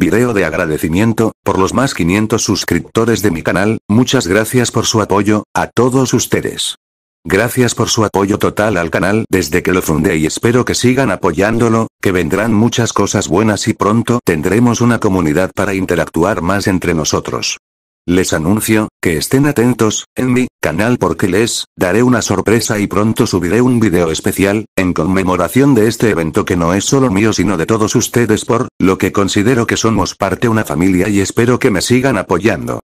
Video de agradecimiento, por los más 500 suscriptores de mi canal, muchas gracias por su apoyo, a todos ustedes. Gracias por su apoyo total al canal desde que lo fundé y espero que sigan apoyándolo, que vendrán muchas cosas buenas y pronto tendremos una comunidad para interactuar más entre nosotros. Les anuncio, que estén atentos, en mi canal porque les daré una sorpresa y pronto subiré un video especial, en conmemoración de este evento que no es solo mío sino de todos ustedes por, lo que considero que somos parte una familia y espero que me sigan apoyando.